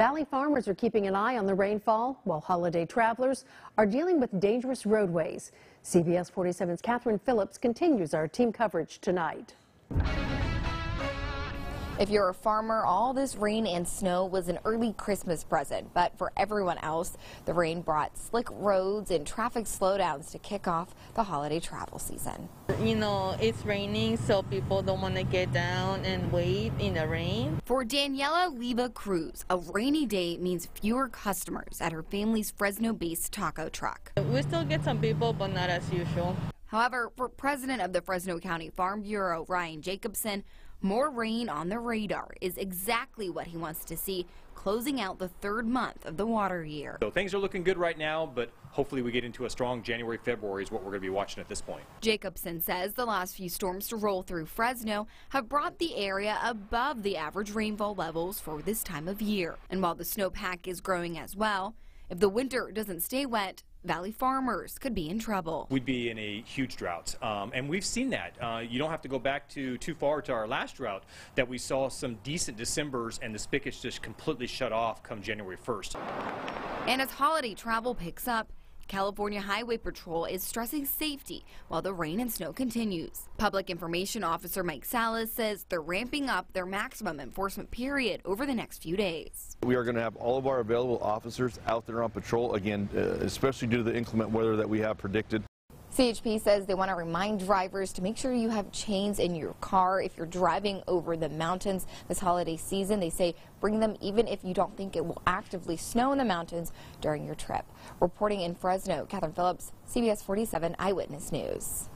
Valley farmers are keeping an eye on the rainfall, while holiday travelers are dealing with dangerous roadways. CBS 47's Catherine Phillips continues our team coverage tonight. If you're a farmer, all this rain and snow was an early Christmas present, but for everyone else, the rain brought slick roads and traffic slowdowns to kick off the holiday travel season. You know, it's raining, so people don't want to get down and wait in the rain. For Daniela Liba Cruz, a rainy day means fewer customers at her family's Fresno based taco truck. We still get some people, but not as usual. However, for president of the Fresno County Farm Bureau, Ryan Jacobson, more rain on the radar is exactly what he wants to see, closing out the third month of the water year. So things are looking good right now, but hopefully we get into a strong January, February is what we're going to be watching at this point. Jacobson says the last few storms to roll through Fresno have brought the area above the average rainfall levels for this time of year. And while the snowpack is growing as well, if the winter doesn't stay wet, Valley farmers could be in trouble. We'd be in a huge drought, um, and we've seen that. Uh, you don't have to go back to too far to our last drought that we saw some decent Decembers and the spigots just completely shut off come January 1st. And as holiday travel picks up, California Highway Patrol is stressing safety while the rain and snow continues. Public Information Officer Mike Salas says they're ramping up their maximum enforcement period over the next few days. We are going to have all of our available officers out there on patrol again, uh, especially due to the inclement weather that we have predicted. CHP says they want to remind drivers to make sure you have chains in your car if you're driving over the mountains this holiday season. They say bring them even if you don't think it will actively snow in the mountains during your trip. Reporting in Fresno, Catherine Phillips, CBS 47 Eyewitness News.